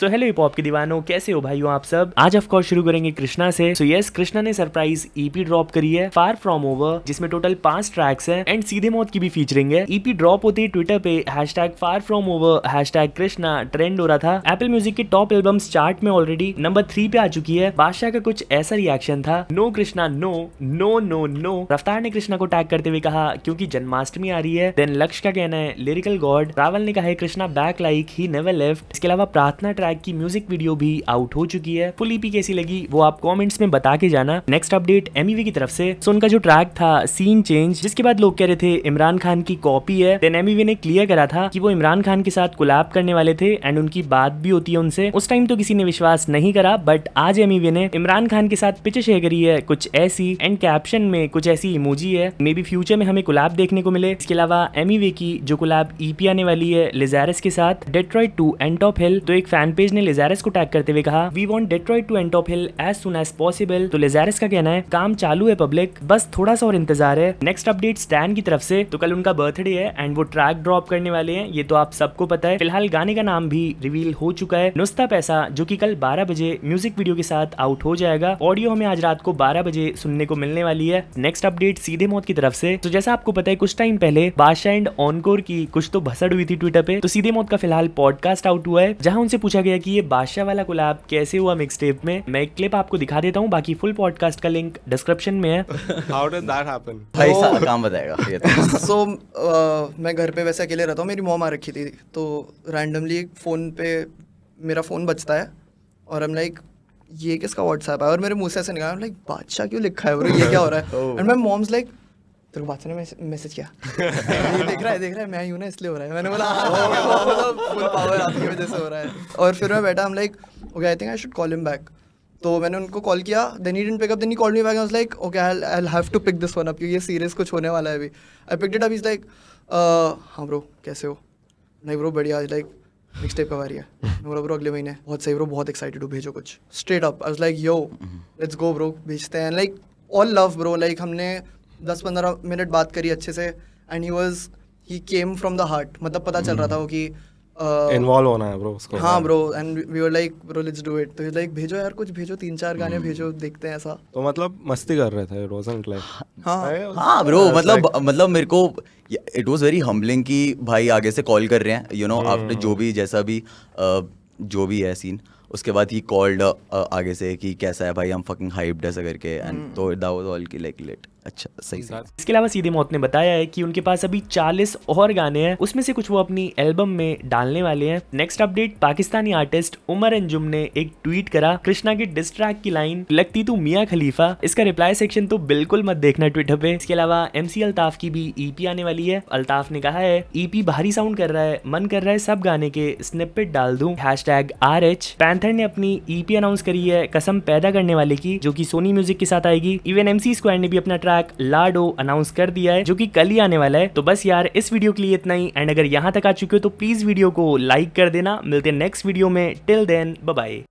So hello hip hop के दीवानों कैसे हो भाइयों आप सब आज ऑफ कोर्स शुरू करेंगे कृष्णा से सो यस कृष्णा ने सरप्राइज ईपी ड्रॉप करी है फार फ्रॉम ओवर जिसमें टोटल पांच ट्रैक्स हैं एंड सीधे मौत की भी फीचरिंग है ईपी e ड्रॉप होते ही ट्विटर पे hashtag far from over hashtag Krishna trend हो रहा था एपल म्यूजिक के टॉप एल्बम चार्ट में ऑलरेडी नंबर थ्री पे आ चुकी है बादशाह का कुछ ऐसा रिएक्शन था no Krishna no no no no Raftaar ने कृष्णा को टैग करते हुए कहा क्योंकि जन्माष्टमी आ रही है देन लक्ष्य का कहना है लिरिकल गॉड रावल ने कहा है Krishna back like he never left इसके अलावा प्रार्थना ट्रैक ट्रैक की म्यूजिक वीडियो भी आउट हो चुकी है फुल ईपी कैसी लगी वो आप कॉमेंट्स में बता के जाना नेक्स्ट अपडेट एमईवी की तरफ से सो उनका जो ट्रैक था सीन चेंज जिसके बाद लोग कह रहे थे इमरान खान की कॉपी है देन एमईवी e ने क्लियर करा था कि वो इमरान खान के साथ कोलैब करने वाले थे एंड उनकी बात भी होती है उनसे उस टाइम तो किसी ने विश्वास नहीं करा बट आज एमईवी e ने इमरान खान के साथ पिच शेयर करी है कुछ ऐसी एंड कैप्शन में कुछ ऐसी इमोजी है मे बी फ्यूचर में हमें गुलाब देखने को मिले इसके अलावा एमीवे e की जो गुलाब ईपी आने वाली है लिजारस के साथ Detroit two and top hill तो एक फैन पेज ने लेजारस को टैग करते हुए कहा we want Detroit two and of hill as soon as possible तो लेजारस का कहना है काम चालू है पब्लिक बस थोड़ा सा और इंतजार है नेक्स्ट अपडेट स्टैन की तरफ से तो कल उनका बर्थडे है एंड वो ट्रैक ड्रॉप करने वाले हैं ये तो आप सबको पता है फिलहाल गाने का नाम भी रिवील हो चुका है नुस्ता पैसा जो कि कल 12 बजे म्यूजिक वीडियो के साथ आउट हो जाएगा ऑडियो हमें आज रात को 12 बजे सुनने को मिलने वाली है नेक्स्ट अपडेट सीधे मौत की तरफ से तो जैसा आपको पता है कुछ टाइम पहले बादशाह एंड ऑनकोर की कुछ तो भसड़ हुई थी ट्विटर पे तो सीधे मौत का फिलहाल पॉडकास्ट आउट हुआ है जहां उनसे पूछा કે કે યે બાદશાહ વાલા ગુલાબ કેસે ہوا મિક્સ ટેપ મે મે ક્લિપ આપકો દિખા દેતા હું બાકી ફૂલ પોડકાસ્ટ કા લિંક ડિસ્ક્રિપ્શન મે હે હાઉડ ધેટ હેપન તો આ સા કામ બતાયગા સો મે ઘર પે વેસા અકેલે રહતો મેરી મમ આ રાખી થી તો રેન્ડમલી એક ફોન પે મેરા ફોન બજતા હે ઓર આ મ લાઇક યે કિસકા WhatsApp હે ઓર મેરે મુસા એસે નિકા આ મ લાઇક બાદશાહ ક્યુ લખા હે ભરો યે ક્યા હો રહા હે એન્ડ મામ્સ લાઇક तेरे को बादशाह ने मैसेज किया ये देख रहा है देख रहा है मैं आई ना इसलिए हो रहा है मैंने बोला हाँ, हाँ, हाँ, मतलब फुल पावर आपकी वजह से हो रहा है और फिर मैं बैठा हम like okay I think I should call him back तो मैंने उनको कॉल किया then he didn't pick up then he called me back I was like okay I I have to pick this one up क्योंकि ये serious कुछ होने वाला है अभी I picked it up is like हाँ ब्रो कैसे हो नहीं ब्रो बढ़िया लाइक नेक्स्ट टाइप का आ है मैं बोला ब्रो अगले महीने बहुत सही ब्रो बहुत एक्साइटेड हूँ भेजो कुछ straight up I was like yo let's go bro भेजते हैं like all love bro like हमने दस पंद्रह मिनट बात करी अच्छे से and he was he came from the heart मतलब पता चल रहा था वो कि इन्वॉल्व होना है ब्रो उसको हाँ bro and we were like bro let's do it तो लाइक भेजो यार कुछ भेजो तीन चार गाने हम्म। भेजो देखते हैं ऐसा तो मतलब मस्ती कर रहे थे इट वाजंट लाइक हां हां ब्रो मतलब मतलब मेरे को इट वाज वेरी हम्बलिंग कि भाई आगे से कॉल कर रहे हैं यू नो आफ्टर जो हम्म। भी जैसा भी जो भी है सीन उसके बाद ही कॉल्ड आगे से कि कैसा है भाई हम फकिंग हाइप्ड ऐसा करके एंड हम्म। तो दैट वाज ऑल की लाइक लेट अच्छा सही सही इसके अलावा सीधे मौत ने बताया है कि उनके पास अभी 40 और गाने हैं उसमें से कुछ वो अपनी एल्बम में डालने वाले हैं next update Pakistani artist Umar Anjum ने एक ट्वीट करा कृष्णा के डिस्ट्रैक की लाइन लगती तू मिया खलीफा इसका रिप्लाई सेक्शन तो बिल्कुल मत देखना ट्विटर पे इसके अलावा एम अल्ताफ की भी ईपी e आने वाली है अल्ताफ ने कहा है ईपी e भारी साउंड कर रहा है मन कर रहा है सब गाने के स्निपेट डाल दू hashtag R H Panther ने अपनी ईपी e अनाउंस करी है कसम पैदा करने वाले की जो की सोनी म्यूजिक के साथ आएगी इवन एमसी स्क्वायर ने भी अपना ट्रैक लाडो अनाउंस कर दिया है जो कि कल ही आने वाला है तो बस यार इस वीडियो के लिए इतना ही एंड अगर यहां तक आ चुके हो तो प्लीज वीडियो को लाइक कर देना मिलते हैं नेक्स्ट वीडियो में टिल देन बाय